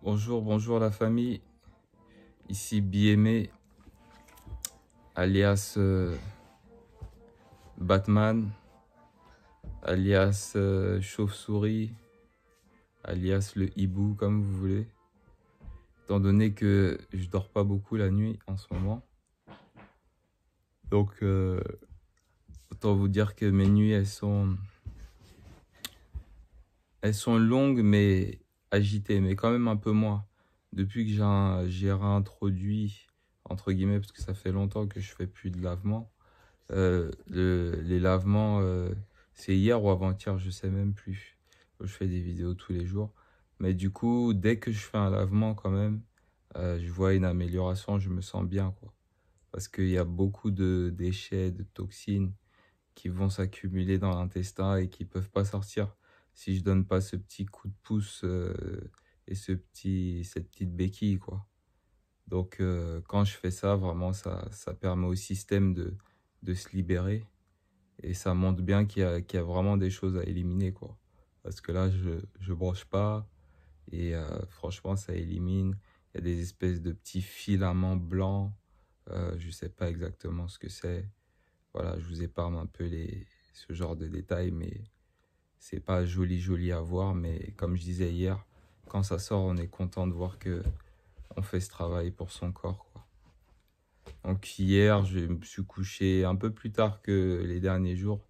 Bonjour, bonjour la famille. Ici Biémé, alias euh, Batman, alias euh, Chauve-souris, alias le hibou, comme vous voulez. Étant donné que je dors pas beaucoup la nuit en ce moment. Donc, euh, autant vous dire que mes nuits, elles sont, elles sont longues, mais agité, mais quand même un peu moins. Depuis que j'ai réintroduit, entre guillemets, parce que ça fait longtemps que je fais plus de lavement, euh, les lavements, euh, c'est hier ou avant-hier, je sais même plus. Je fais des vidéos tous les jours. Mais du coup, dès que je fais un lavement quand même, euh, je vois une amélioration, je me sens bien. quoi. Parce qu'il y a beaucoup de déchets, de toxines qui vont s'accumuler dans l'intestin et qui ne peuvent pas sortir si je donne pas ce petit coup de pouce euh, et ce petit, cette petite béquille, quoi. Donc, euh, quand je fais ça, vraiment, ça, ça permet au système de, se libérer. Et ça montre bien qu'il y, a vraiment des choses à éliminer, quoi. Parce que là, je ne broche pas. Et euh, franchement, ça élimine. Il y a des espèces de petits filaments blancs. je ne sais pas exactement ce que c'est. Voilà, je vous épargne un peu les, ce genre de détails, mais c'est pas joli joli à voir mais comme je disais hier quand ça sort on est content de voir que on fait ce travail pour son corps donc hier je me suis couché un peu plus tard que les derniers jours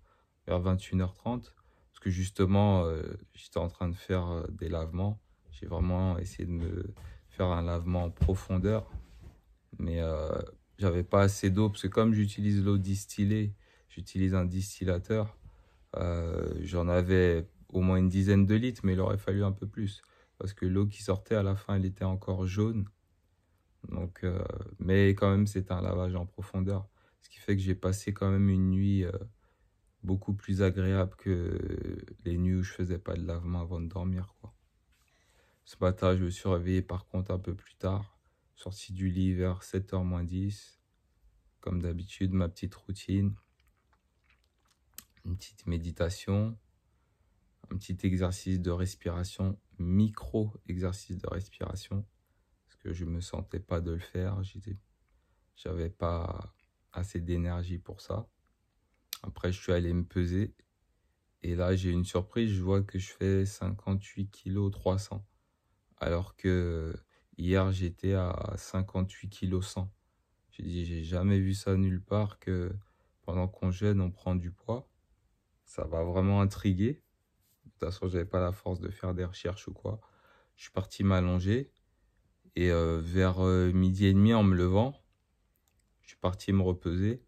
vers 21h30 parce que justement euh, j'étais en train de faire euh, des lavements j'ai vraiment essayé de me faire un lavement en profondeur mais euh, j'avais pas assez d'eau parce que comme j'utilise l'eau distillée j'utilise un distillateur euh, j'en avais au moins une dizaine de litres, mais il aurait fallu un peu plus. Parce que l'eau qui sortait à la fin, elle était encore jaune. Euh, mais quand même, c'est un lavage en profondeur. Ce qui fait que j'ai passé quand même une nuit euh, beaucoup plus agréable que les nuits où je faisais pas de lavement avant de dormir. Quoi. Ce matin, je me suis réveillé par contre un peu plus tard. Sorti du lit vers 7h 10. Comme d'habitude, ma petite routine une petite méditation, un petit exercice de respiration, micro-exercice de respiration, parce que je ne me sentais pas de le faire, j'avais pas assez d'énergie pour ça. Après, je suis allé me peser, et là, j'ai une surprise, je vois que je fais 58 kg 300, alors que hier, j'étais à 58 kg 100. J'ai dit, j'ai jamais vu ça nulle part que pendant qu'on jeûne, on prend du poids ça va vraiment intrigué. De toute façon, n'avais pas la force de faire des recherches ou quoi. Je suis parti m'allonger. Et euh, vers euh, midi et demi, en me levant, je suis parti me reposer.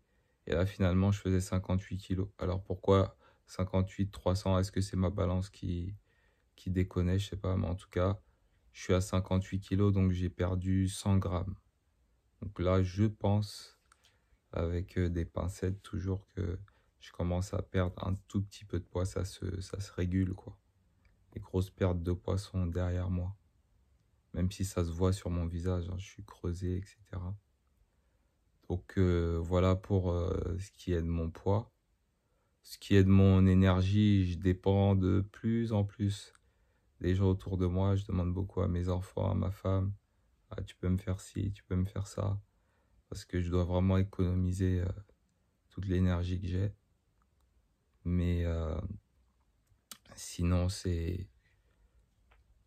Et là, finalement, je faisais 58 kilos. Alors pourquoi 58, 300 Est-ce que c'est ma balance qui, qui déconne Je sais pas. Mais en tout cas, je suis à 58 kilos, donc j'ai perdu 100 grammes. Donc là, je pense, avec euh, des pincettes toujours, que je commence à perdre un tout petit peu de poids, ça se, régule quoi. Les grosses pertes de poids sont derrière moi. Même si ça se voit sur mon visage, hein, je suis creusé, etc. Donc euh, voilà pour euh, ce qui est de mon poids. Ce qui est de mon énergie, je dépends de plus en plus des gens autour de moi. Je demande beaucoup à mes enfants, à ma femme. Ah, tu peux me faire ci, tu peux me faire ça. Parce que je dois vraiment économiser euh, toute l'énergie que j'ai. Mais euh, sinon, c'est...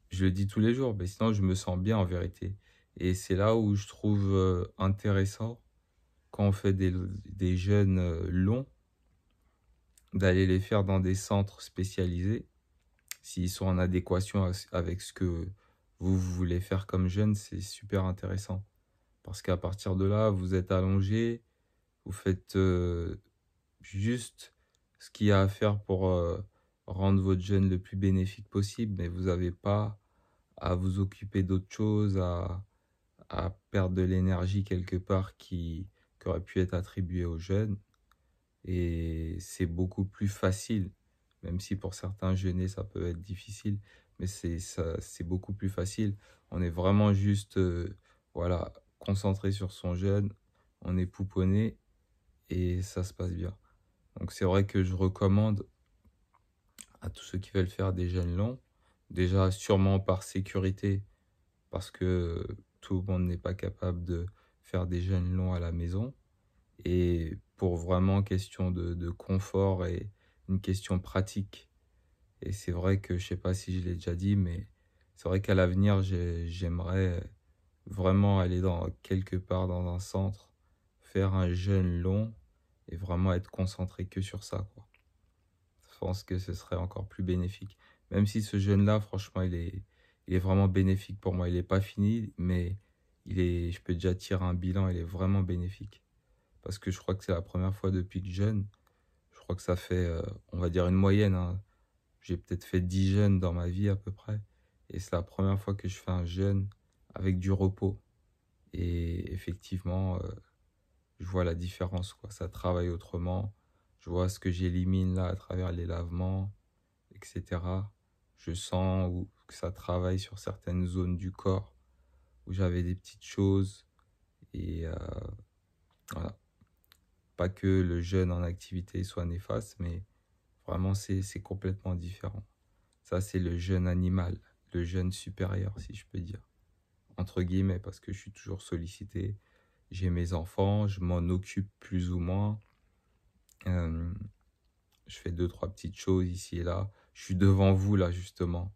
Je le dis tous les jours, mais sinon je me sens bien en vérité. Et c'est là où je trouve euh, intéressant, quand on fait des, des jeûnes euh, longs, d'aller les faire dans des centres spécialisés, s'ils sont en adéquation avec ce que vous voulez faire comme jeûne, c'est super intéressant. Parce qu'à partir de là, vous êtes allongé, vous faites juste ce qu'il y a à faire pour euh, rendre votre jeûne le plus bénéfique possible, mais vous n'avez pas à vous occuper d'autre chose, à, à, perdre de l'énergie quelque part qui, qui, aurait pu être attribuée au jeûne. Et c'est beaucoup plus facile, même si pour certains jeûner ça peut être difficile, mais c'est beaucoup plus facile. On est vraiment juste euh, voilà, concentré sur son jeûne, on est pouponné et ça se passe bien. Donc c'est vrai que je recommande à tous ceux qui veulent faire des jeûnes longs, déjà sûrement par sécurité, parce que tout le monde n'est pas capable de faire des jeûnes longs à la maison, et pour vraiment question de, confort et une question pratique. Et c'est vrai que, je ne sais pas si je l'ai déjà dit, mais c'est vrai qu'à l'avenir, j'aimerais vraiment aller dans quelque part dans un centre, faire un jeûne long et vraiment être concentré que sur ça. Quoi. Je pense que ce serait encore plus bénéfique. Même si ce jeûne-là, franchement, il est, il est vraiment bénéfique pour moi. Il n'est pas fini, mais il est, je peux déjà tirer un bilan, il est vraiment bénéfique. Parce que je crois que c'est la première fois depuis que je jeûne. Je crois que ça fait, euh, on va dire, une moyenne. Hein. J'ai peut-être fait 10 jeûnes dans ma vie à peu près. Et c'est la première fois que je fais un jeûne avec du repos. Et effectivement, euh, je vois la différence, quoi. Ça travaille autrement. Je vois ce que j'élimine là à travers les lavements, etc. Je sens où, que ça travaille sur certaines zones du corps où j'avais des petites choses. Et euh, voilà. Pas que le jeûne en activité soit néfaste, mais vraiment c'est complètement différent. Ça, c'est le jeûne animal, le jeûne supérieur, si je peux dire. Entre guillemets, parce que je suis toujours sollicité, j'ai mes enfants, je m'en occupe plus ou moins. Euh, je fais deux, trois petites choses ici et là. Je suis devant vous là justement,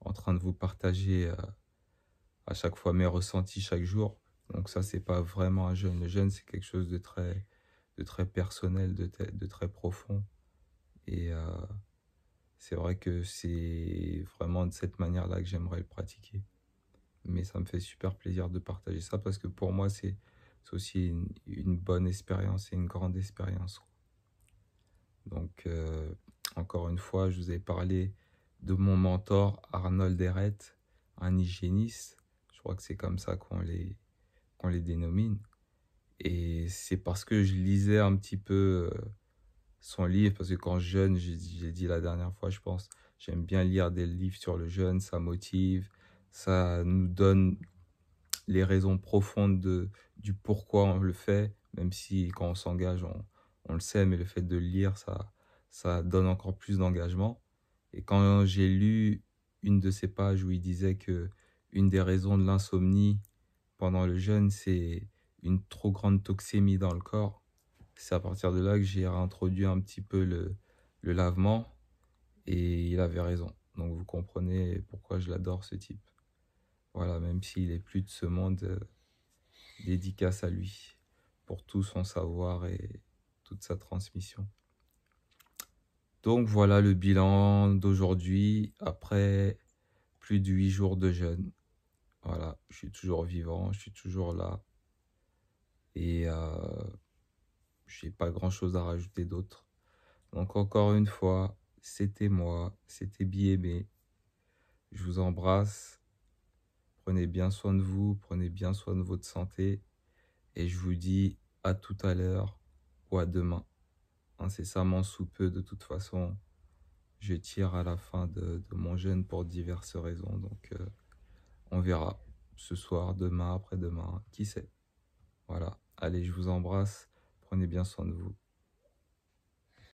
en train de vous partager euh, à chaque fois mes ressentis chaque jour. Donc ça, c'est pas vraiment un jeûne. Le jeûne, c'est quelque chose de très, de très personnel, de, de très profond. Et euh, c'est vrai que c'est vraiment de cette manière-là que j'aimerais le pratiquer. Mais ça me fait super plaisir de partager ça parce que pour moi, c'est c'est aussi une, bonne expérience et une grande expérience. Donc, euh, encore une fois, je vous ai parlé de mon mentor Arnold Eret, un hygiéniste. Je crois que c'est comme ça qu'on les, les dénomine. Et c'est parce que je lisais un petit peu euh, son livre, parce que quand jeune, j'ai dit la dernière fois, je pense, j'aime bien lire des livres sur le jeûne, ça motive, ça nous donne les raisons profondes du pourquoi on le fait, même si quand on s'engage, on, le sait, mais le fait de lire, ça, ça donne encore plus d'engagement. Et quand j'ai lu une de ces pages où il disait que une des raisons de l'insomnie pendant le jeûne, c'est une trop grande toxémie dans le corps, c'est à partir de là que j'ai réintroduit un petit peu le lavement et il avait raison. Donc vous comprenez pourquoi je l'adore ce type. Voilà, même s'il est plus de ce monde, euh, dédicace à lui pour tout son savoir et toute sa transmission. Donc voilà le bilan d'aujourd'hui après plus de huit jours de jeûne. Voilà, je suis toujours vivant, je suis toujours là. Et euh, je n'ai pas grand-chose à rajouter d'autre. Donc encore une fois, c'était moi, c'était Biébé. Je vous embrasse. Prenez bien soin de vous, prenez bien soin de votre santé. Et je vous dis à tout à l'heure ou à demain. Incessamment sous peu, de toute façon, je tire à la fin de, mon jeûne pour diverses raisons. Donc, euh, on verra ce soir, demain, après-demain, qui sait. Voilà. Allez, je vous embrasse. Prenez bien soin de vous.